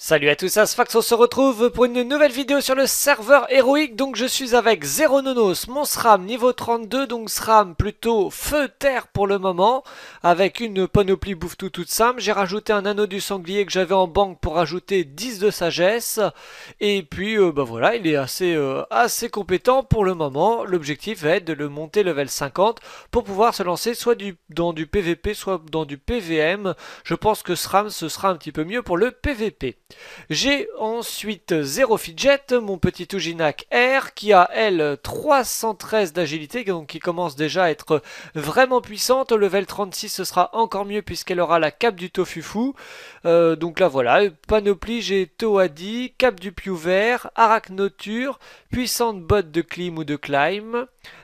Salut à tous, Asfax, on se retrouve pour une nouvelle vidéo sur le serveur héroïque. Donc je suis avec Zero Nonos, mon SRAM niveau 32, donc SRAM plutôt feu-terre pour le moment, avec une panoplie bouffe-tout toute simple. J'ai rajouté un anneau du sanglier que j'avais en banque pour ajouter 10 de sagesse. Et puis euh, bah voilà, il est assez, euh, assez compétent pour le moment. L'objectif est de le monter level 50 pour pouvoir se lancer soit dans du PVP, soit dans du PVM. Je pense que SRAM ce sera un petit peu mieux pour le PVP. J'ai ensuite Zero Fidget, mon petit Ouginac R, qui a, elle, 313 d'agilité, donc qui commence déjà à être vraiment puissante. Level 36, ce sera encore mieux puisqu'elle aura la cape du Tofufu. Euh, donc là, voilà, panoplie, j'ai Toadi, cape du Piou Vert, Arachnoture, puissante botte de clim ou de climb,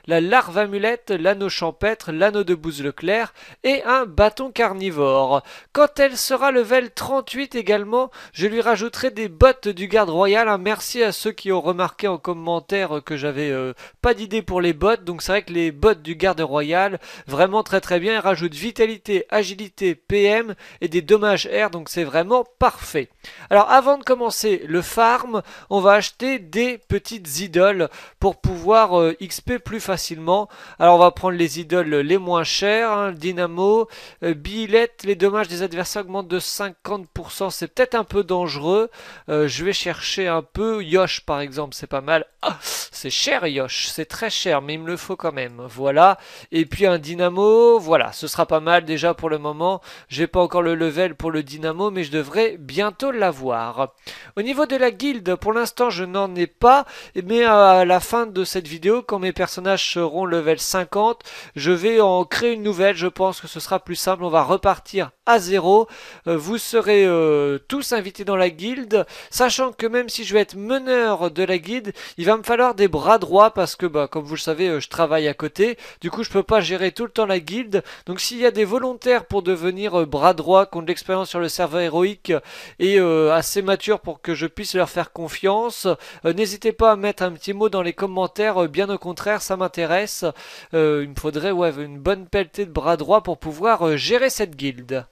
la larve amulette, l'anneau champêtre, l'anneau de bouse Leclerc et un bâton carnivore. Quand elle sera level 38 également, je lui rajouterai des bottes du garde royal. merci à ceux qui ont remarqué en commentaire que j'avais euh, pas d'idée pour les bottes. Donc c'est vrai que les bottes du garde royal, vraiment très très bien. rajoutent vitalité, agilité, PM et des dommages R. Donc c'est vraiment parfait. Alors avant de commencer le farm, on va acheter des petites idoles pour pouvoir euh, XP plus facilement. Alors on va prendre les idoles les moins chères, hein. Dynamo, euh, billette, les dommages des adversaires augmentent de 50%, c'est peut-être un peu dangereux. Euh, je vais chercher un peu Yosh par exemple, c'est pas mal. Ah, c'est cher Yosh, c'est très cher, mais il me le faut quand même. Voilà, et puis un Dynamo, voilà, ce sera pas mal déjà pour le moment. J'ai pas encore le level pour le Dynamo, mais je devrais bientôt l'avoir. Au niveau de la guilde, pour l'instant je n'en ai pas, mais euh, à la fin de cette vidéo, quand mes personnages personnages seront level 50. Je vais en créer une nouvelle, je pense que ce sera plus simple. On va repartir à zéro. Euh, vous serez euh, tous invités dans la guilde, sachant que même si je vais être meneur de la guilde, il va me falloir des bras droits parce que, bah, comme vous le savez, euh, je travaille à côté. Du coup, je peux pas gérer tout le temps la guilde. Donc, s'il y a des volontaires pour devenir bras droit, qui ont de l'expérience sur le serveur héroïque et assez mature pour que je puisse leur faire confiance, n'hésitez pas à mettre un petit mot dans les commentaires. bien au contraire, ça m'intéresse. Euh, il me faudrait une bonne pelletée de bras droit pour pouvoir euh, gérer cette guilde.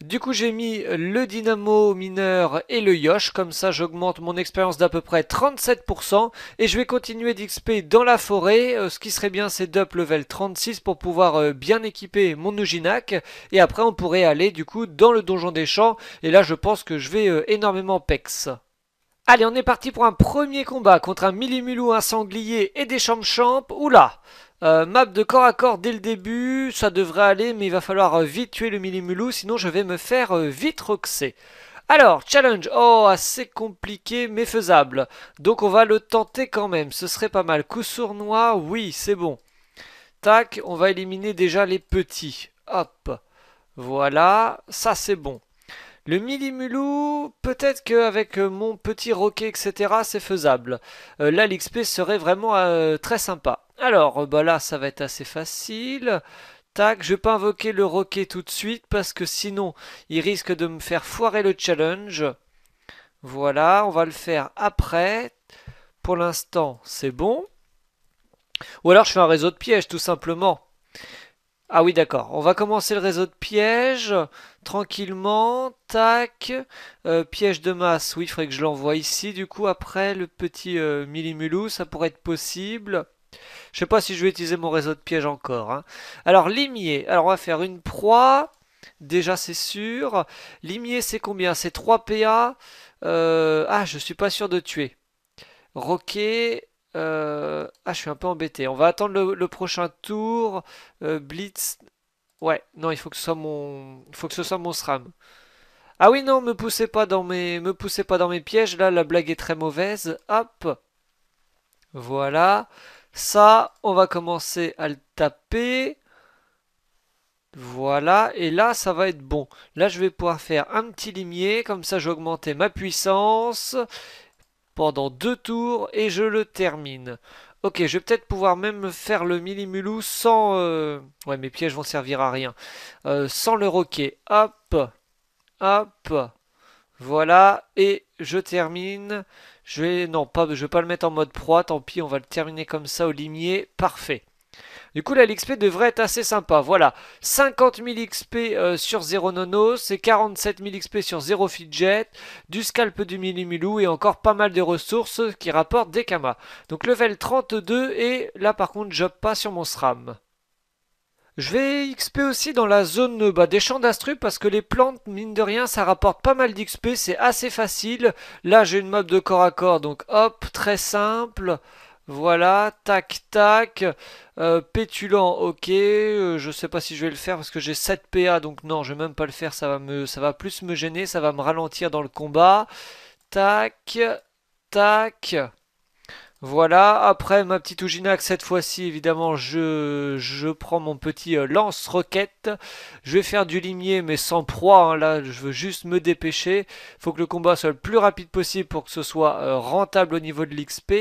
Du coup j'ai mis le dynamo mineur et le yosh, comme ça j'augmente mon expérience d'à peu près 37% et je vais continuer d'XP dans la forêt, euh, ce qui serait bien c'est d'up level 36 pour pouvoir bien équiper mon euginac, et après on pourrait aller du coup dans le donjon des champs et là je pense que je vais énormément pex. Allez, on est parti pour un premier combat contre un millimulou, un sanglier et des champs-champs. Oula euh, Map de corps à corps dès le début, ça devrait aller, mais il va falloir euh, vite tuer le millimulou, sinon je vais me faire euh, vite roxer. Alors, challenge, oh, assez compliqué mais faisable. Donc on va le tenter quand même, ce serait pas mal. Coup sournois, oui, c'est bon. Tac, on va éliminer déjà les petits. Hop, voilà, ça c'est bon. Le Milimulu, peut-être qu'avec euh, mon petit roquet, etc., c'est faisable. Euh, là, l'XP serait vraiment euh, très sympa. Alors, bah là, ça va être assez facile. Tac, je vais pas invoquer le roquet tout de suite, parce que sinon, il risque de me faire foirer le challenge. Voilà, on va le faire après. Pour l'instant, c'est bon. Ou alors, je fais un réseau de pièges, tout simplement. Ah oui, d'accord. On va commencer le réseau de pièges, tranquillement, tac, euh, piège de masse, oui, il faudrait que je l'envoie ici, du coup, après, le petit euh, millimulou ça pourrait être possible. Je sais pas si je vais utiliser mon réseau de pièges encore. Hein. Alors, limier, alors on va faire une proie, déjà c'est sûr. Limier, c'est combien C'est 3 PA. Euh, ah, je suis pas sûr de tuer. Roquet, euh, ah, je suis un peu embêté. On va attendre le, prochain tour. Euh, Blitz. Ouais, non, il faut que ce soit mon, faut que ce soit SRAM. Ah oui, non, me poussez pas dans mes, me poussez pas dans mes pièges. Là, la blague est très mauvaise. Hop. Voilà. Ça, on va commencer à le taper. Voilà, et là ça va être bon. Là je vais pouvoir faire un petit limier, comme ça vais ma puissance pendant deux tours et je le termine. Ok, je vais peut-être pouvoir même faire le millimulou sans... Euh, ouais, mes pièges vont servir à rien. Euh, sans le roquet. Hop, hop. Voilà, et je termine. Je vais... Non, pas... je vais pas le mettre en mode proie, tant pis, on va le terminer comme ça au limier. Parfait. Du coup, là, l'XP devrait être assez sympa. Voilà, 50 000 XP sur 0 Nono, c'est 47 000 XP sur 0 Fidget, du Scalp du Milimilou et encore pas mal de ressources qui rapportent des Kamas. Donc level 32 et là, par contre, j'op pas sur mon SRAM. Je vais XP aussi dans la zone bah, des champs d'astru parce que les plantes, mine de rien, ça rapporte pas mal d'XP, c'est assez facile. Là, j'ai une mob de corps à corps, donc hop, très simple. Voilà, tac, tac. Euh, pétulant, ok. Euh, je ne sais pas si je vais le faire parce que j'ai 7 PA, donc non, je vais même pas le faire. Ça va, ça va plus me gêner, ça va me ralentir dans le combat. Tac, tac. Voilà, après ma petite Ouginac, cette fois-ci, évidemment, je, prends mon petit euh, lance-roquette. Je vais faire du limier, mais sans proie, hein. là, je veux juste me dépêcher. il faut que le combat soit le plus rapide possible pour que ce soit rentable au niveau de l'XP.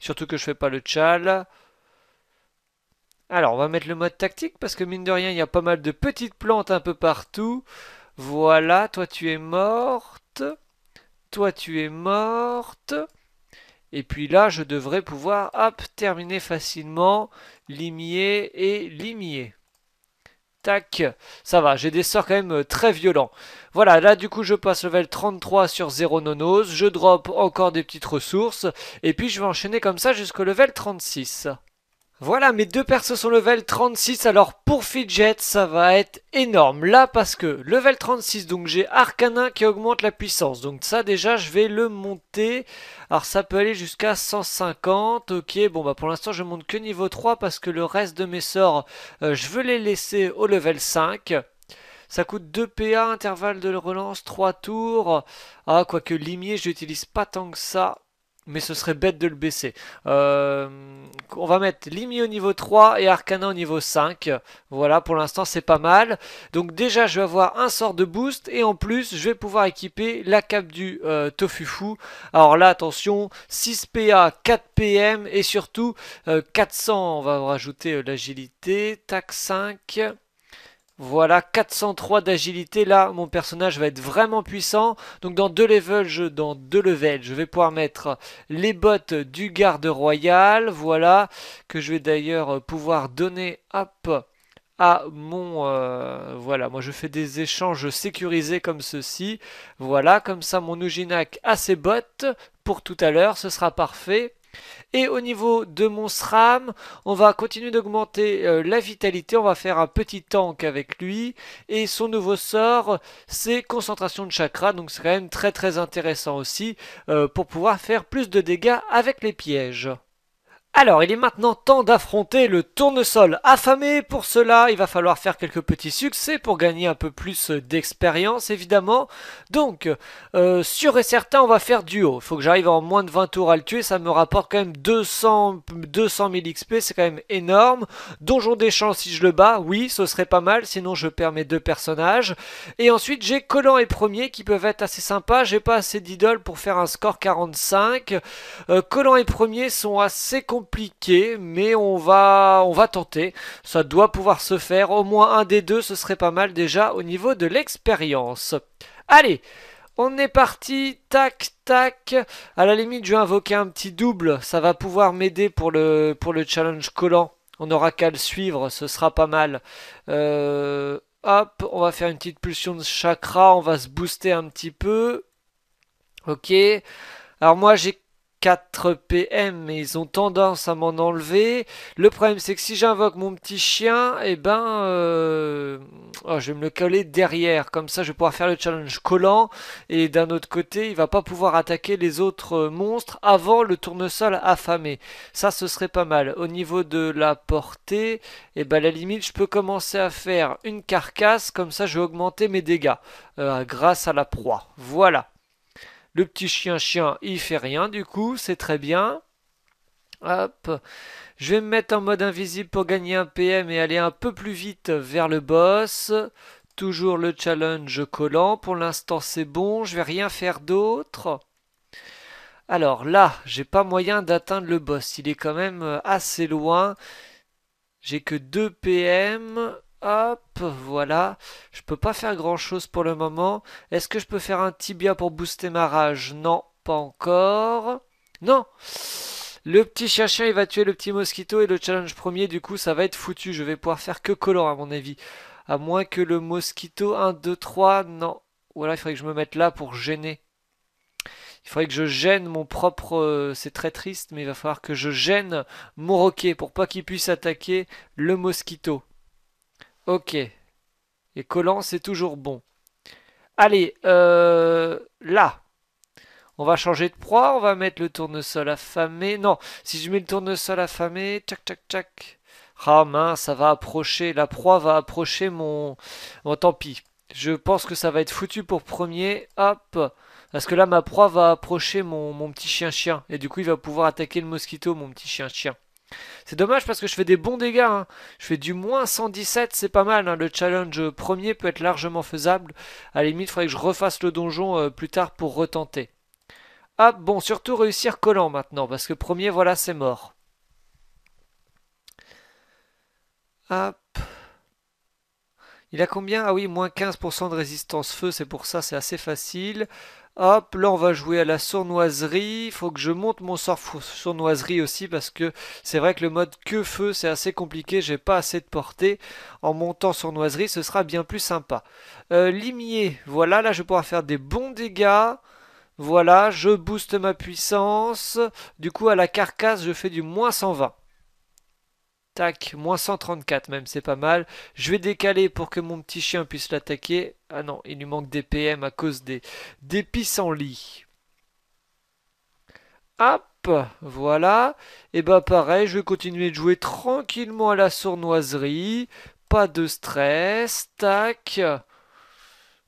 Surtout que je fais pas le tchal. Alors, on va mettre le mode tactique parce que mine de rien, il y a pas mal de petites plantes un peu partout. Voilà, toi tu es morte. Toi tu es morte. Et puis là, je devrais pouvoir terminer facilement limier et limier. Tac, ça va, j'ai des sorts quand même euh, très violents. Voilà, là du coup je passe level 33 sur 0 nonos, je drop encore des petites ressources, et puis je vais enchaîner comme ça jusqu'au level 36. Voilà, mes deux persos sont level 36, alors pour Fidget, ça va être énorme. Là, parce que level 36, donc j'ai Arcanin qui augmente la puissance. Donc ça, déjà, je vais le monter. Alors ça peut aller jusqu'à 150, ok. Bon, bah pour l'instant, je monte que niveau 3 parce que le reste de mes sorts, euh, je veux les laisser au level 5. Ça coûte 2 PA, intervalle de relance, 3 tours. Ah, quoique limier, je n'utilise pas tant que ça mais ce serait bête de le baisser. Euh, on va mettre Limi au niveau 3 et Arcana au niveau 5. Voilà, pour l'instant c'est pas mal. Donc déjà je vais avoir un sort de boost et en plus je vais pouvoir équiper la cape du euh, Tofufu. Alors là attention, 6 PA, 4 PM et surtout 400, euh, on va rajouter euh, l'agilité, tac 5... Voilà, 403 d'agilité, là mon personnage va être vraiment puissant. Donc dans deux levels, je, dans deux je vais pouvoir mettre les bottes du garde royal, voilà, que je vais d'ailleurs pouvoir donner, hop, à mon... Euh, voilà, moi je fais des échanges sécurisés comme ceci. Voilà, comme ça mon Ouginac a ses bottes pour tout à l'heure, ce sera parfait. Et au niveau de mon SRAM, on va continuer d'augmenter euh, la vitalité, on va faire un petit tank avec lui. Et son nouveau sort, c'est concentration de chakra, donc c'est quand même très très intéressant aussi euh, pour pouvoir faire plus de dégâts avec les pièges. Alors, il est maintenant temps d'affronter le tournesol affamé. Pour cela, il va falloir faire quelques petits succès pour gagner un peu plus d'expérience, évidemment. Donc, euh, sûr et certain, on va faire duo. Il faut que j'arrive en moins de 20 tours à le tuer. Ça me rapporte quand même 200, 200 000 XP. C'est quand même énorme. Donjon des champs, si je le bats, oui, ce serait pas mal. Sinon, je perds mes deux personnages. Et ensuite, j'ai collant et premier qui peuvent être assez sympas. J'ai pas assez d'idoles pour faire un score 45. Euh, collant et premier sont assez compliqués compliqué, mais on va, on va tenter. Ça doit pouvoir se faire. Au moins un des deux, ce serait pas mal déjà au niveau de l'expérience. Allez, on est parti, tac, tac. À la limite, je vais invoquer un petit double. Ça va pouvoir m'aider pour le, pour le challenge collant. On aura qu'à le suivre, ce sera pas mal. Euh, hop, on va faire une petite pulsion de chakra. On va se booster un petit peu. Ok. Alors moi, j'ai 4 PM mais ils ont tendance à m'en enlever. Le problème c'est que si j'invoque mon petit chien, et eh ben euh, oh, je vais me le coller derrière. Comme ça je vais pouvoir faire le challenge collant et d'un autre côté il va pas pouvoir attaquer les autres monstres avant le tournesol affamé. Ça ce serait pas mal. Au niveau de la portée, et eh ben la limite je peux commencer à faire une carcasse, comme ça je vais augmenter mes dégâts euh, grâce à la proie. Voilà. Le petit chien-chien, il fait rien du coup, c'est très bien. Hop, je vais me mettre en mode invisible pour gagner un PM et aller un peu plus vite vers le boss. Toujours le challenge collant, pour l'instant c'est bon, je vais rien faire d'autre. Alors là, j'ai pas moyen d'atteindre le boss, il est quand même euh, assez loin. J'ai que 2 PM, Hop, voilà. Je peux pas faire grand chose pour le moment. Est-ce que je peux faire un tibia pour booster ma rage Non, pas encore. Non Le petit chien, il va tuer le petit mosquito et le challenge premier, du coup, ça va être foutu. Je vais pouvoir faire que collant, à mon avis. À moins que le mosquito 1, 2, 3, non. Voilà, il faudrait que je me mette là pour gêner. Il faudrait que je gêne mon propre... Euh, c'est très triste, mais il va falloir que je gêne mon roquet pour pas qu'il puisse attaquer le mosquito. Ok. Et collant, c'est toujours bon. Allez, euh, là. On va changer de proie, on va mettre le tournesol affamé. Non, si je mets le tournesol affamé, tac, tac, tac. Ah mince, ça va approcher, la proie va approcher mon... Bon, tant pis. Je pense que ça va être foutu pour premier. Hop. Parce que là, ma proie va approcher mon, mon petit chien-chien. Et du coup, il va pouvoir attaquer le mosquito, mon petit chien-chien. C'est dommage parce que je fais des bons dégâts. Hein. Je fais du moins 117, c'est pas mal. Hein. Le challenge premier peut être largement faisable. A la limite, il faudrait que je refasse le donjon euh, plus tard pour retenter. Hop, ah bon, surtout réussir collant maintenant, parce que premier, voilà, c'est mort. Hop. Il a combien Ah oui, moins 15% de résistance feu, c'est pour ça, c'est assez facile. Hop, là on va jouer à la sournoiserie. Il faut que je monte mon sort sournoiserie aussi parce que c'est vrai que le mode que feu c'est assez compliqué, j'ai pas assez de portée. En montant sournoiserie ce sera bien plus sympa. Euh, limier, voilà, là je vais pouvoir faire des bons dégâts. Voilà, je booste ma puissance. Du coup à la carcasse je fais du moins 120. Tac, moins 134 même, c'est pas mal. Je vais décaler pour que mon petit chien puisse l'attaquer. Ah non, il lui manque des à cause des, des lit. Hop, voilà. Et bah pareil, je vais continuer de jouer tranquillement à la sournoiserie. Pas de stress. Tac.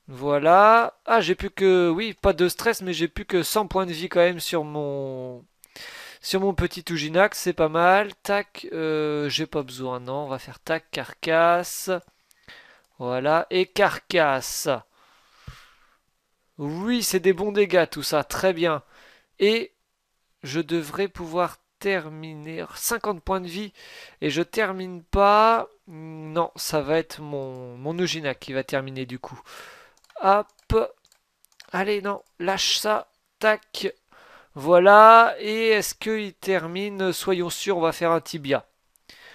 Voilà. Ah, j'ai plus que... Oui, pas de stress, mais j'ai plus que 100 points de vie quand même sur mon... Sur mon petit ouginac c'est pas mal. Tac, euh, j'ai pas besoin, non. On va faire tac, carcasse. Voilà, et carcasse. Oui, c'est des bons dégâts tout ça, très bien. Et je devrais pouvoir terminer 50 points de vie. Et je termine pas... Non, ça va être mon, mon qui va terminer du coup. Hop. Allez, non, lâche ça. Tac. Voilà, et est-ce qu'il termine Soyons sûrs, on va faire un tibia.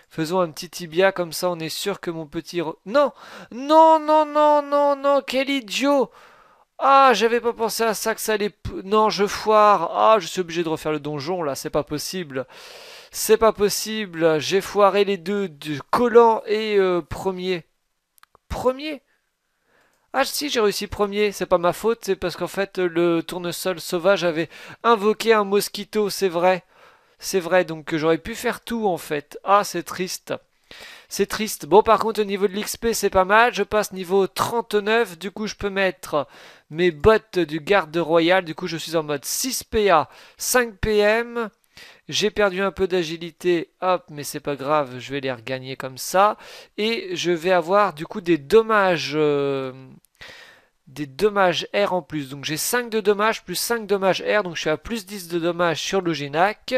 Faisons un petit tibia, comme ça on est sûr que mon petit... Non Non, non, non, non, non, quel idiot Ah, j'avais pas pensé à ça, que ça allait... Non, je foire Ah, je suis obligé de refaire le donjon, là, c'est pas possible C'est pas possible J'ai foiré les deux, du collant et euh, premier. Premier ah si, j'ai réussi premier, c'est pas ma faute, c'est parce qu'en fait le tournesol sauvage avait invoqué un mosquito, c'est vrai. C'est vrai, donc j'aurais pu faire tout en fait. Ah, c'est triste. C'est triste. Bon, par contre, au niveau de l'XP, c'est pas mal. Je passe niveau 39. Du coup, je peux mettre mes bottes du garde royal. Du coup, je suis en mode 6 PA, 5 PM, j'ai perdu un peu d'agilité, hop, mais c'est pas grave, je vais les regagner comme ça. Et je vais avoir du coup des dommages... Euh, des dommages R en plus. Donc j'ai 5 de dommages plus 5 dommages R. Donc je suis à plus 10 de dommages sur le Génac,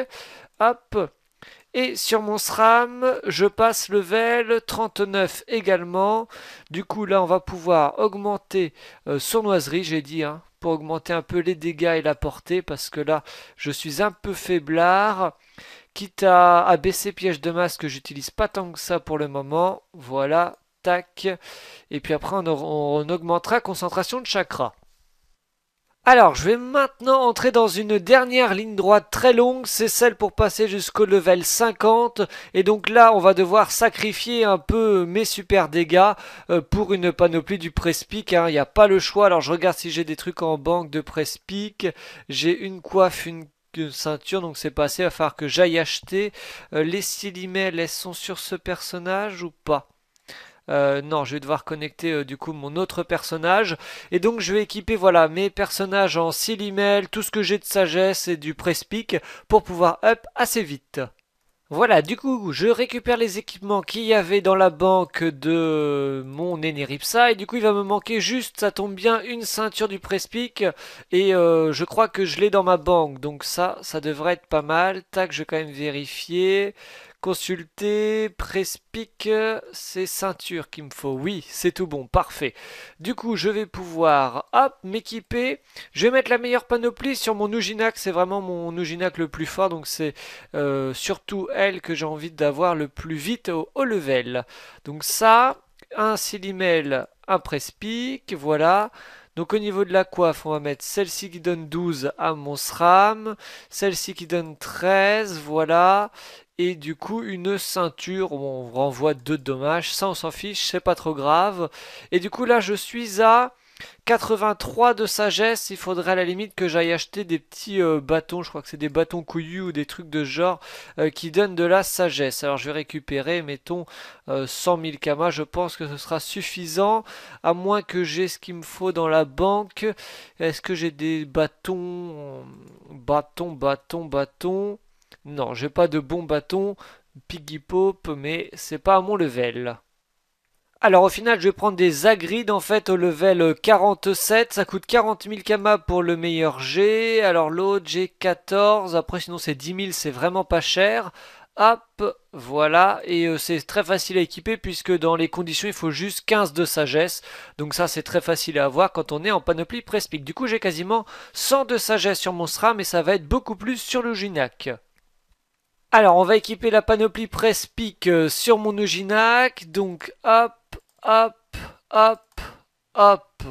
Hop. Et sur mon SRAM, je passe level 39 également. Du coup, là, on va pouvoir augmenter euh, son sournoiserie, j'ai dit. Hein pour augmenter un peu les dégâts et la portée parce que là je suis un peu faiblard. Quitte à, baisser piège de masse que j'utilise pas tant que ça pour le moment. Voilà, tac. Et puis après on augmentera concentration de chakra. Alors, je vais maintenant entrer dans une dernière ligne droite très longue, c'est celle pour passer jusqu'au level 50, et donc là, on va devoir sacrifier un peu mes super dégâts euh, pour une panoplie du Prespic, hein. il n'y a pas le choix, alors je regarde si j'ai des trucs en banque de Prespic, j'ai une coiffe, une ceinture, donc c'est passé, il va falloir que j'aille acheter. Euh, les silimelles, elles sont sur ce personnage ou pas euh, non, je vais devoir connecter euh, du coup mon autre personnage. Et donc je vais équiper voilà mes personnages en silimel, tout ce que j'ai de sagesse et du prespic pour pouvoir up assez vite. Voilà, du coup, je récupère les équipements qu'il y avait dans la banque de mon Eneripsa, et du coup, il va me manquer juste, ça tombe bien, une ceinture du Prespic, et euh, je crois que je l'ai dans ma banque, donc ça, ça devrait être pas mal. Tac, je vais quand même vérifier. Consulter, Prespic, c'est ceinture qu'il me faut. Oui, c'est tout bon, parfait. Du coup, je vais pouvoir, hop, m'équiper. Je vais mettre la meilleure panoplie sur mon Ouginac. C'est vraiment mon Ouginac le plus fort. Donc, c'est euh, surtout elle que j'ai envie d'avoir le plus vite au haut level. Donc, ça, un Silimel, un Prespic, voilà. Donc au niveau de la coiffe, on va mettre celle-ci qui donne 12 à mon SRAM, celle-ci qui donne 13, voilà et du coup une ceinture on renvoie deux dommages. Ça, on s'en fiche, c'est pas trop grave. Et du coup, là, je suis à 83 de sagesse. Il faudrait à la limite que j'aille acheter des petits euh, bâtons. Je crois que c'est des bâtons couillus ou des trucs de genre euh, qui donnent de la sagesse. Alors, je vais récupérer, mettons, 100 euh, 000 kamas. Je pense que ce sera suffisant, à moins que j'ai ce qu'il me faut dans la banque. Est-ce que j'ai des bâtons Bâtons, bâtons, bâtons non, j'ai pas de bon bâton, Piggy Pop, mais c'est pas à mon level. Alors au final, je vais prendre des agrides en fait au level 47. Ça coûte 40 000 kamas pour le meilleur G. Alors l'autre, j'ai 14. Après, sinon, c'est 10 000, c'est vraiment pas cher. Hop, voilà, et euh, c'est très facile à équiper puisque dans les conditions il faut juste 15 de sagesse. Donc ça c'est très facile à avoir quand on est en panoplie Prespic. Du coup j'ai quasiment 100 de sagesse sur mon SRAM mais ça va être beaucoup plus sur le Gignac. Alors, on va équiper la panoplie presse euh, sur mon Uginac. Donc, hop, hop, hop, hop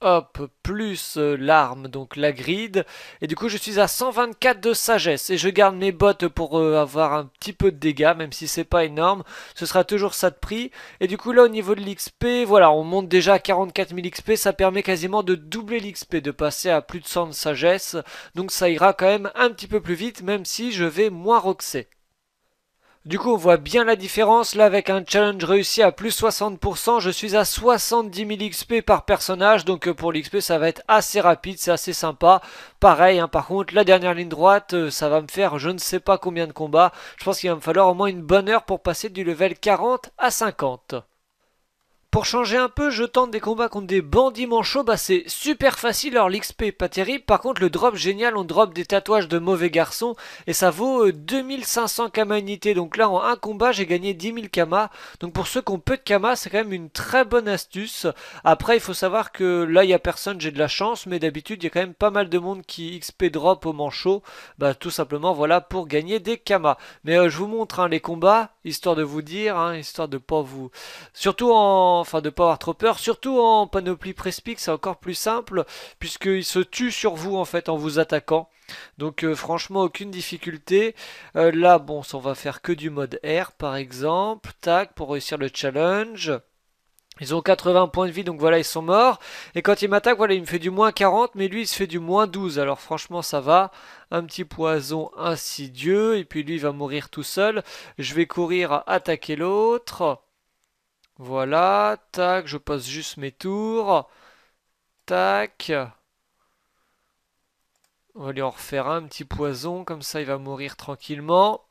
hop, plus euh, l'arme, donc la grid. Et du coup, je suis à 124 de sagesse. Et je garde mes bottes pour euh, avoir un petit peu de dégâts, même si c'est pas énorme. Ce sera toujours ça de prix. Et du coup, là, au niveau de l'XP, voilà, on monte déjà à 44 000 XP. Ça permet quasiment de doubler l'XP, de passer à plus de 100 de sagesse. Donc ça ira quand même un petit peu plus vite, même si je vais moins roxer. Du coup, on voit bien la différence. Là, avec un challenge réussi à plus 60%, je suis à 70 000 XP par personnage. Donc, euh, pour l'XP, ça va être assez rapide, c'est assez sympa. Pareil, hein, par contre, la dernière ligne droite, euh, ça va me faire je ne sais pas combien de combats. Je pense qu'il va me falloir au moins une bonne heure pour passer du level 40 à 50. Pour changer un peu, je tente des combats contre des bandits manchots, bah c'est super facile, alors l'XP pas terrible, par contre le drop génial, on drop des tatouages de mauvais garçons, et ça vaut 2500 euh, kama unités, donc là en un combat j'ai gagné 10 000 kama, donc pour ceux qui ont peu de kama, c'est quand même une très bonne astuce, après il faut savoir que là il y a personne, j'ai de la chance, mais d'habitude il y a quand même pas mal de monde qui XP drop aux manchots, bah tout simplement voilà pour gagner des kama, mais euh, je vous montre hein, les combats, histoire de vous dire, hein, histoire de pas vous, surtout en, enfin de pas avoir trop peur, surtout en panoplie Prespic, c'est encore plus simple puisqu'il se tue sur vous en fait en vous attaquant. Donc euh, franchement aucune difficulté. Euh, là bon, on va faire que du mode R par exemple, tac pour réussir le challenge. Ils ont 80 points de vie, donc voilà, ils sont morts. Et quand il m'attaque, voilà, il me fait du moins 40, mais lui, il se fait du moins 12. Alors franchement, ça va. Un petit poison insidieux, et puis lui, il va mourir tout seul. Je vais courir attaquer l'autre. Voilà, tac, je passe juste mes tours. Tac. On va lui en refaire un, petit poison, comme ça, il va mourir tranquillement.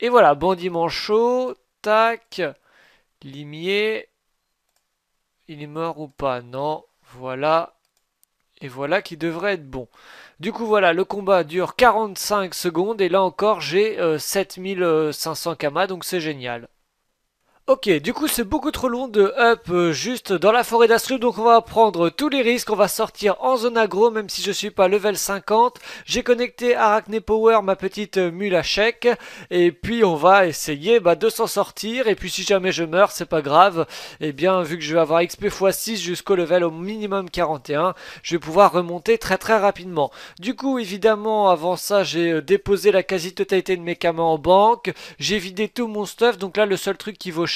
Et voilà, bandit chaud. tac, limier il est mort ou pas Non, voilà. Et voilà qui devrait être bon. Du coup, voilà, le combat dure 45 secondes. Et là encore, j'ai 7500 euh, euh, kamas, donc c'est génial. Ok, du coup c'est beaucoup trop long de up euh, juste dans la forêt d'Astru, donc on va prendre tous les risques, on va sortir en zone agro, même si je suis pas level 50. J'ai connecté Arachne Power, ma petite euh, mule à chèque, et puis on va essayer bah, de s'en sortir, et puis si jamais je meurs, c'est pas grave, et eh bien vu que je vais avoir XP x6 jusqu'au level au minimum 41, je vais pouvoir remonter très très rapidement. Du coup, évidemment, avant ça, j'ai euh, déposé la quasi-totalité de mes camas en banque, j'ai vidé tout mon stuff, donc là le seul truc qui vaut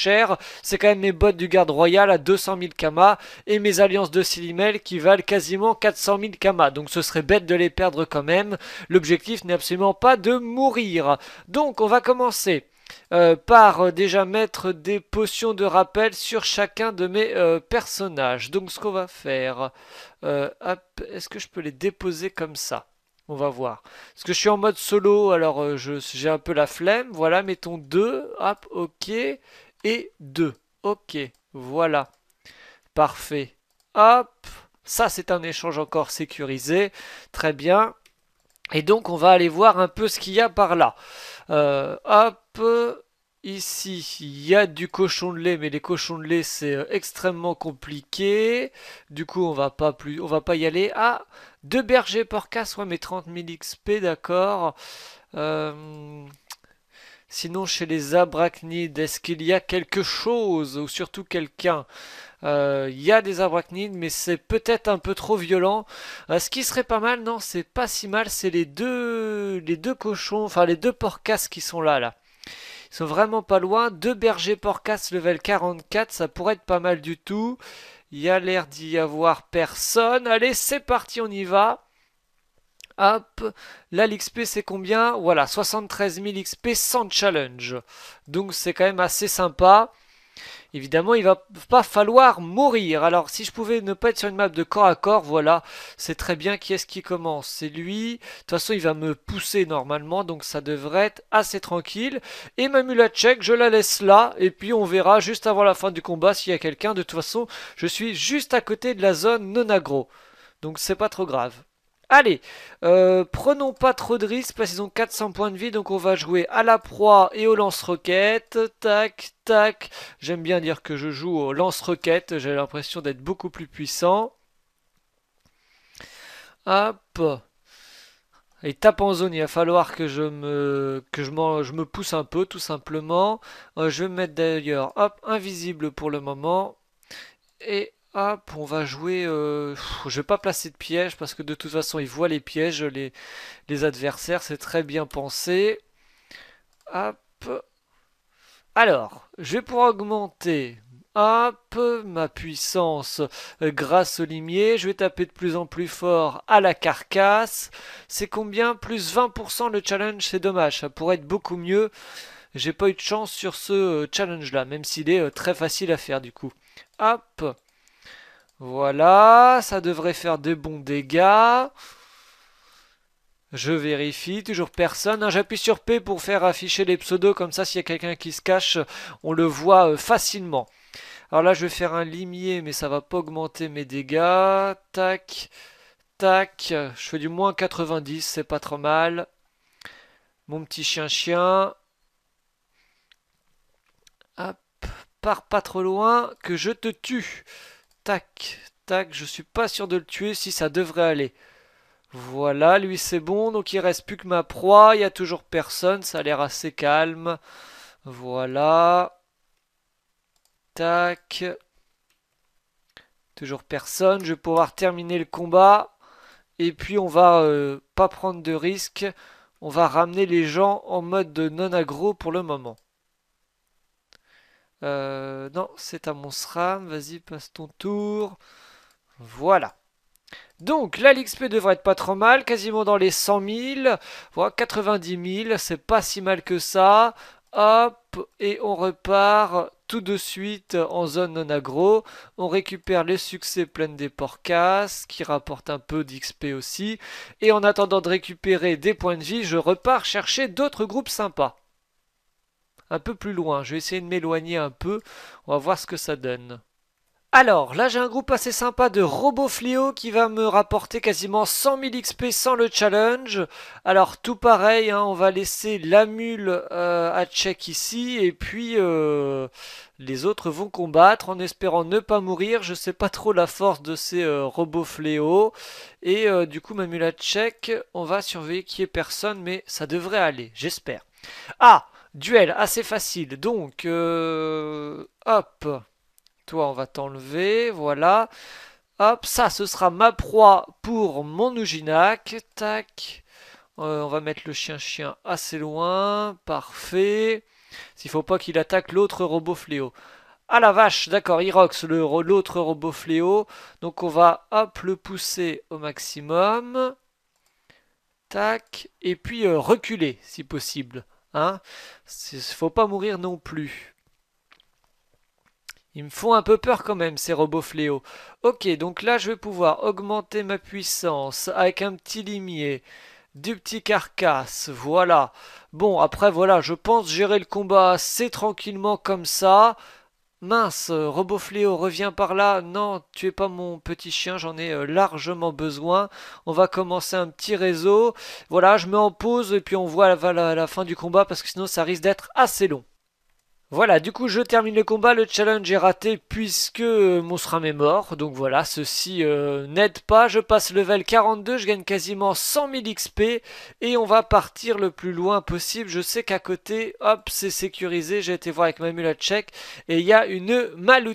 c'est quand même mes bottes du garde royal à 200 000 kamas et mes alliances de Silimel qui valent quasiment 400 000 kamas, Donc ce serait bête de les perdre quand même. L'objectif n'est absolument pas de mourir. Donc on va commencer. Euh, par euh, déjà mettre des potions de rappel sur chacun de mes euh, personnages. Donc ce qu'on va faire, est-ce que je peux les déposer comme ça on va voir. est-ce que je suis en mode solo, alors j'ai un peu la flemme. Voilà, mettons deux. Hop, ok et 2. Ok, voilà. Parfait. Hop, ça c'est un échange encore sécurisé. Très bien. Et donc on va aller voir un peu ce qu'il y a par là. Euh, hop, ici il y a du cochon de lait, mais les cochons de lait c'est euh, extrêmement compliqué. Du coup on va pas plus, on va pas y aller. Ah, deux bergers porcas, soit mais 30 000 XP, d'accord. Euh, Sinon, chez les abrachnides, est-ce qu'il y a quelque chose ou surtout quelqu'un euh, Il y a des abrachnides, mais c'est peut-être un peu trop violent. Euh, ce qui serait pas mal, non, c'est pas si mal, c'est les deux, les deux cochons, enfin les deux porcasses qui sont là, là. Ils sont vraiment pas loin. Deux bergers porcasses level 44, ça pourrait être pas mal du tout. Il y a l'air d'y avoir personne. Allez, c'est parti, on y va. Hop, là l'XP c'est combien Voilà, 73 000 XP sans challenge. Donc c'est quand même assez sympa. Évidemment, il va pas falloir mourir. Alors, si je pouvais ne pas être sur une map de corps à corps, voilà, c'est très bien. Qui est-ce qui commence C'est lui. De toute façon, il va me pousser normalement, donc ça devrait être assez tranquille. Et ma mula check, je la laisse là, et puis on verra juste avant la fin du combat s'il y a quelqu'un. De toute façon, je suis juste à côté de la zone non-agro, donc c'est pas trop grave. Allez, euh, prenons pas trop de risques parce qu'ils ont 400 points de vie, donc on va jouer à la proie et au lance-roquette. Tac, tac. J'aime bien dire que je joue au lance-roquette, j'ai l'impression d'être beaucoup plus puissant. Hop. Et tape en zone, il va falloir que je me, que je, me pousse un peu, tout simplement. Euh, je vais mettre d'ailleurs, hop, invisible pour le moment. Et on va jouer. Je euh, je vais pas placer de piège parce que de toute façon, ils voient les pièges, les, adversaires. C'est très bien pensé. Hop. Alors, je vais pouvoir augmenter un peu ma puissance euh, grâce au limier. Je vais taper de plus en plus fort à la carcasse. C'est combien Plus 20% le challenge, c'est dommage. Ça pourrait être beaucoup mieux. J'ai pas eu de chance sur ce euh, challenge là, même s'il est très facile à faire du coup. Hop voilà, ça devrait faire des bons dégâts. Je vérifie, toujours personne. Hein. J'appuie sur P pour faire afficher les pseudos, comme ça s'il y a quelqu'un qui se cache, on le voit euh, facilement. Alors là, je vais faire un limier, mais ça va pas augmenter mes dégâts. Tac, tac, je fais du moins 90, c'est pas trop mal. Mon petit chien-chien. Hop, pars pas trop loin, que je te tue. Tac, tac, je suis pas sûr de le tuer si ça devrait aller. Voilà, lui c'est bon, donc il reste plus que ma proie, il y a toujours personne, ça a l'air assez calme. Voilà. Tac. Toujours personne, je vais pouvoir terminer le combat. Et puis on va euh, pas prendre de risques, on va ramener les gens en mode non-agro pour le moment. Euh, non, c'est à mon SRAM. Vas-y, passe ton tour. Voilà. Donc là, l'XP devrait être pas trop mal, quasiment dans les 100 000, 90 000, c'est pas si mal que ça. Hop, et on repart tout de suite en zone non agro. On récupère les succès pleines des porcas qui rapporte un peu d'XP aussi. Et en attendant de récupérer des points de vie, je repars chercher d'autres groupes sympas un peu plus loin. Je vais essayer de m'éloigner un peu. On va voir ce que ça donne. Alors, là j'ai un groupe assez sympa de robots fléaux qui va me rapporter quasiment 100 000 XP sans le challenge. Alors tout pareil, hein, on va laisser la mule euh, à check ici et puis euh, les autres vont combattre en espérant ne pas mourir. Je sais pas trop la force de ces euh, robots fléaux. Et du coup ma mule à check, on va surveiller qu'il n'y ait personne mais ça devrait aller, j'espère. Ah Duel assez facile. Donc, euh, hop. Toi, on va t'enlever. Voilà. Hop, ça, ce sera ma proie pour mon Ouginac. Tac. Euh, on va mettre le chien-chien assez loin. Parfait. S'il faut pas qu'il attaque l'autre robot fléau. Ah la vache, d'accord, Irox, l'autre robot fléau. Donc on va, hop, le pousser au maximum. Tac. Et puis euh, reculer, si possible ne hein. Faut pas mourir non plus. Ils me font un peu peur quand même, ces robots fléaux. Ok, donc là, je vais pouvoir augmenter ma puissance avec un petit limier, du petit carcasse, voilà. Bon, après, voilà, je pense gérer le combat assez tranquillement comme ça. Mince, euh, robot fléau, reviens par là. Non, tu es pas mon petit chien, j'en ai euh, largement besoin. On va commencer un petit réseau. Voilà, je mets en pause et puis on voit la fin du combat parce que sinon ça risque d'être assez long. Voilà, du coup je termine le combat, le challenge est raté puisque euh, mon SRAM est mort, donc voilà, ceci euh, n'aide pas, je passe level 42, je gagne quasiment 100 000 XP, et on va partir le plus loin possible, je sais qu'à côté, hop, c'est sécurisé, j'ai été voir avec Mamula Check, et il y a une mal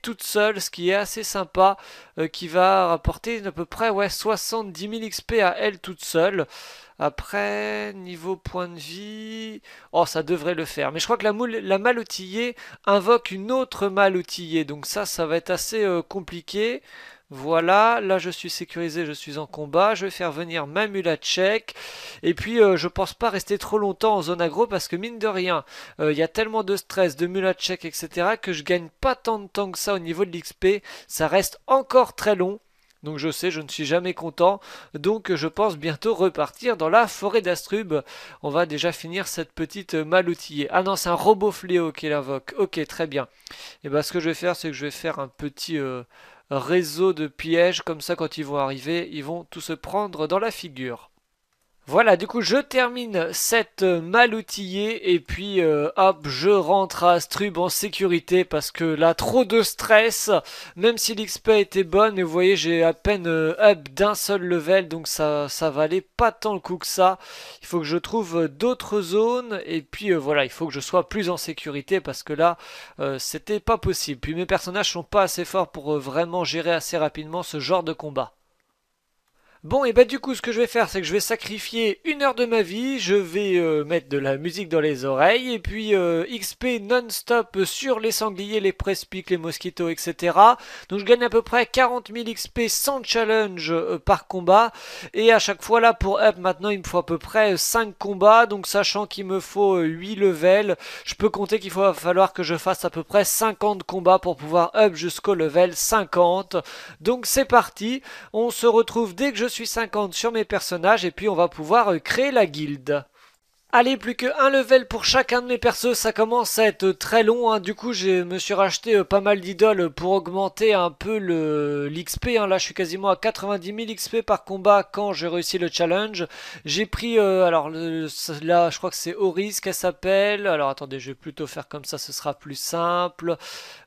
toute seule, ce qui est assez sympa, euh, qui va rapporter à peu près ouais, 70 000 XP à elle toute seule. Après, niveau point de vie... Oh, ça devrait le faire. Mais je crois que la, moule, la invoque une autre outillée, Donc ça, ça va être assez euh, compliqué. Voilà, là je suis sécurisé, je suis en combat. Je vais faire venir ma mula tchèque. Et puis euh, je pense pas rester trop longtemps en zone agro parce que mine de rien, euh, il y a tellement de stress, de mula tchèque, etc. que je gagne pas tant de temps que ça au niveau de l'XP. Ça reste encore très long. Donc je sais, je ne suis jamais content. Donc je pense bientôt repartir dans la forêt d'Astrub. On va déjà finir cette petite euh, maloutillée. Ah non, c'est un robot fléau qui l'invoque. Ok, très bien. Et eh bien ce que je vais faire, c'est que je vais faire un petit réseau de pièges, comme ça quand ils vont arriver, ils vont tout se prendre dans la figure. Voilà, du coup, je termine cette euh, mal et puis euh, hop, je rentre à Strub en sécurité parce que là, trop de stress. Même si l'XP était bonne, et vous voyez, j'ai à peine euh, up d'un seul level, donc ça, ça valait pas tant le coup que ça. Il faut que je trouve euh, d'autres zones et puis voilà, il faut que je sois plus en sécurité parce que là, c'était pas possible. Puis mes personnages sont pas assez forts pour vraiment gérer assez rapidement ce genre de combat. Bon, et bah du coup, ce que je vais faire, c'est que je vais sacrifier une heure de ma vie, je vais euh, mettre de la musique dans les oreilles, et puis euh, XP non-stop sur les sangliers, les prespiques, les mosquitos, etc. Donc je gagne à peu près 40 000 XP sans challenge euh, par combat, et à chaque fois là, pour up, maintenant, il me faut à peu près 5 combats, donc sachant qu'il me faut 8 levels, je peux compter qu'il va falloir que je fasse à peu près 50 combats pour pouvoir up jusqu'au level 50. Donc c'est parti, on se retrouve dès que je suis suis 50 sur mes personnages et puis on va pouvoir euh, créer la guilde. Allez, plus que qu'un level pour chacun de mes persos, ça commence à être très long. Hein. Du coup, je me suis racheté euh, pas mal d'idoles pour augmenter un peu l'XP. Hein. Là, je suis quasiment à 90 000 XP par combat quand j'ai réussi le challenge. J'ai pris, euh, alors là, je crois que c'est Oris qu'elle s'appelle. Alors, attendez, je vais plutôt faire comme ça, ce sera plus simple.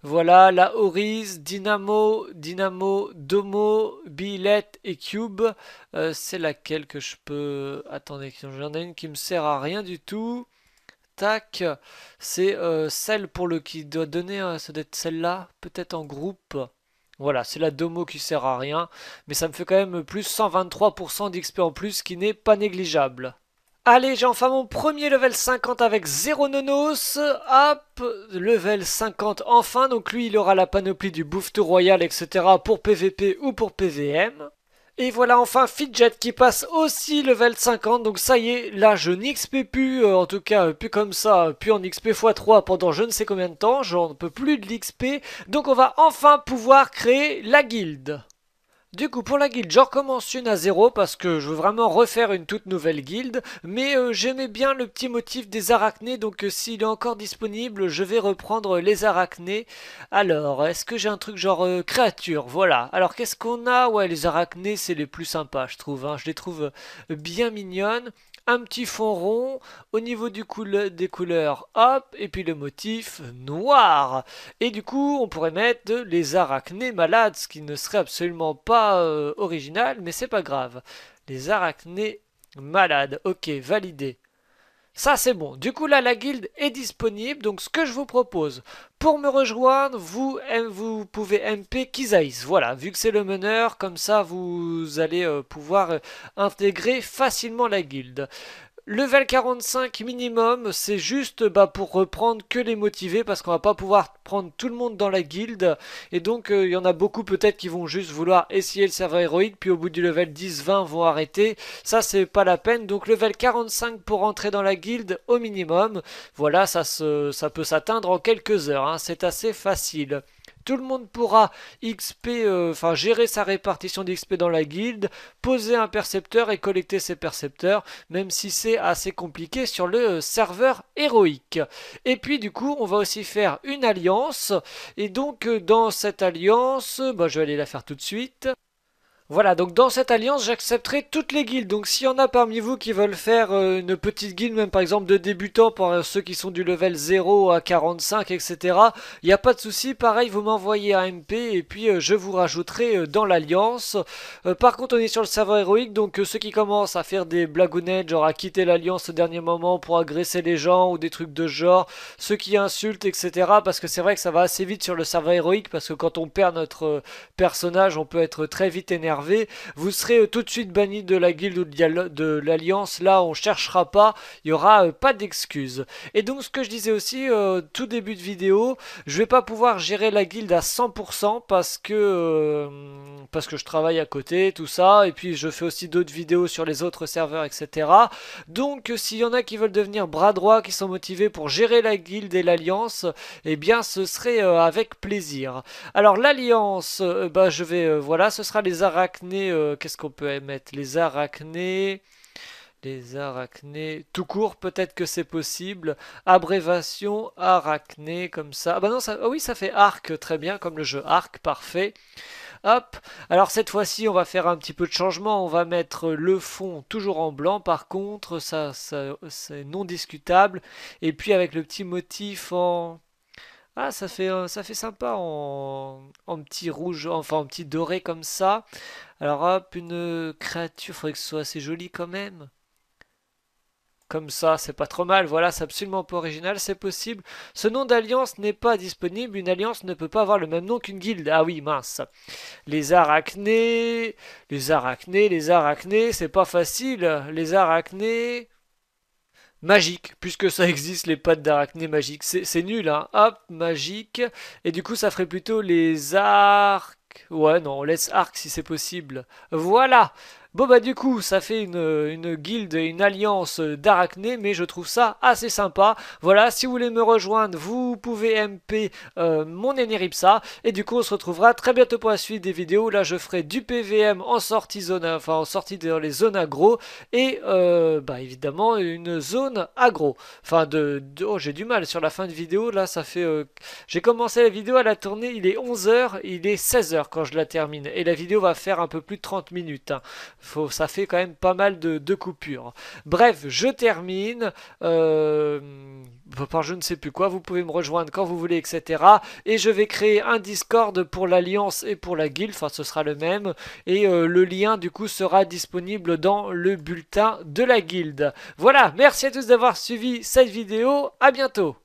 Voilà, la Oris, Dynamo, Dynamo, Domo, Billette et Cube. Euh, c'est laquelle que je peux... Attendez, j'en ai une qui me sert à rien rien du tout. Tac, c'est euh, celle pour le qui doit donner, euh, ça doit être celle-là, peut-être en groupe. Voilà, c'est la domo qui sert à rien, mais ça me fait quand même plus 123% d'XP en plus, qui n'est pas négligeable. Allez, j'ai enfin mon premier level 50 avec 0 nonos. Hop, level 50 enfin. Donc lui, il aura la panoplie du bouffe royal, etc. pour PVP ou pour PVM. Et voilà enfin Fidget qui passe aussi level 50, donc ça y est, là je n'XP plus, euh, en tout cas euh, plus comme ça, euh, plus en XP x3 pendant je ne sais combien de temps, ne peux plus de l'XP, donc on va enfin pouvoir créer la guilde. Du coup pour la guilde j'en recommence une à zéro parce que je veux vraiment refaire une toute nouvelle guilde mais euh, j'aimais bien le petit motif des arachnées donc euh, s'il est encore disponible je vais reprendre les arachnées. Alors est-ce que j'ai un truc genre euh, créature voilà alors qu'est-ce qu'on a ouais les arachnées c'est les plus sympas je trouve hein. je les trouve bien mignonnes un petit fond rond au niveau des couleurs, hop, et puis le motif noir. Et du coup, on pourrait mettre les arachnées malades, ce qui ne serait absolument pas euh, original, mais c'est pas grave. Les arachnées malades, ok, validé. Ça c'est bon. Du coup là la guilde est disponible. Donc ce que je vous propose pour me rejoindre, vous, vous pouvez MP Kizaïs. Voilà, vu que c'est le meneur, comme ça vous allez euh, pouvoir euh, intégrer facilement la guilde. Level 45 minimum, c'est juste bah, pour reprendre que les motivés parce qu'on va pas pouvoir prendre tout le monde dans la guilde et donc euh, il y en a beaucoup peut-être qui vont juste vouloir essayer le serveur héroïque puis au bout du level 10-20 vont arrêter, ça c'est pas la peine donc level 45 pour entrer dans la guilde au minimum, voilà ça, ça peut s'atteindre en quelques heures, hein. c'est assez facile. Tout le monde pourra XP, euh, enfin gérer sa répartition d'XP dans la guilde, poser un percepteur et collecter ses percepteurs, même si c'est assez compliqué sur le euh, serveur héroïque. Et puis du coup, on va aussi faire une alliance. Et donc euh, dans cette alliance, bah, je vais aller la faire tout de suite. Voilà, donc dans cette alliance, j'accepterai toutes les guildes. Donc s'il y en a parmi vous qui veulent faire euh, une petite guilde, même par exemple de débutants, pour euh, ceux qui sont du level 0 à 45, etc., il n'y a pas de souci. Pareil, vous m'envoyez un MP et puis euh, je vous rajouterai dans l'alliance. par contre, on est sur le serveur héroïque, donc ceux qui commencent à faire des blagounettes, genre à quitter l'alliance au dernier moment pour agresser les gens ou des trucs de genre, ceux qui insultent, etc., parce que c'est vrai que ça va assez vite sur le serveur héroïque, parce que quand on perd notre personnage, on peut être très vite énervé vous serez euh, tout de suite banni de la guilde ou de l'alliance. Là, on cherchera pas, il y aura euh, pas d'excuses. Et donc, ce que je disais aussi euh, tout début de vidéo, je vais pas pouvoir gérer la guilde à 100% parce que parce que je travaille à côté, tout ça, et puis je fais aussi d'autres vidéos sur les autres serveurs, etc. Donc, s'il y en a qui veulent devenir bras droit, qui sont motivés pour gérer la guilde et l'alliance, eh bien, ce serait avec plaisir. Alors, l'alliance, bah, je vais, voilà, ce sera les arabes arachnées, euh, qu'est-ce qu'on peut mettre Les arachnées. Les arachnées. Tout court, peut-être que c'est possible. Abrévation, arachnées, comme ça. Ah bah non, ça. Ah oui, ça fait arc, très bien, comme le jeu arc, parfait. Hop. Alors cette fois-ci, on va faire un petit peu de changement. On va mettre le fond toujours en blanc. Par contre, ça c'est non discutable. Et puis avec le petit motif en ah, ça fait, euh, ça fait sympa en, en, petit rouge, enfin en petit doré comme ça. Alors hop, une créature, faudrait que ce soit assez joli quand même. Comme ça, c'est pas trop mal, voilà, c'est absolument pas original, c'est possible. Ce nom d'alliance n'est pas disponible, une alliance ne peut pas avoir le même nom qu'une guilde. Ah oui, mince. Les arachnées, les arachnées, les arachnées, c'est pas facile. Les arachnées magique, puisque ça existe les pattes d'arachnée magiques. C'est nul, hein. Hop, magique. Et du coup, ça ferait plutôt les arcs. Ouais, non, on laisse arc si c'est possible. Voilà Bon bah du coup ça fait une, guilde et une alliance d'arachné mais je trouve ça assez sympa. Voilà si vous voulez me rejoindre vous pouvez MP euh, mon Eneripsa et du coup on se retrouvera très bientôt pour la suite des vidéos. Là je ferai du PVM en sortie zone, enfin en sortie dans les zones agro et euh, bah évidemment une zone agro. Enfin de, oh j'ai du mal sur la fin de vidéo là ça fait euh, j'ai commencé la vidéo à la tournée il est 11h il est 16h quand je la termine et la vidéo va faire un peu plus de 30 minutes. Hein ça fait quand même pas mal de, coupures. Bref, je termine euh, je ne sais plus quoi. Vous pouvez me rejoindre quand vous voulez, etc. Et je vais créer un Discord pour l'Alliance et pour la Guilde. Enfin, ce sera le même. Et euh, le lien, du coup, sera disponible dans le bulletin de la Guilde. Voilà, merci à tous d'avoir suivi cette vidéo. À bientôt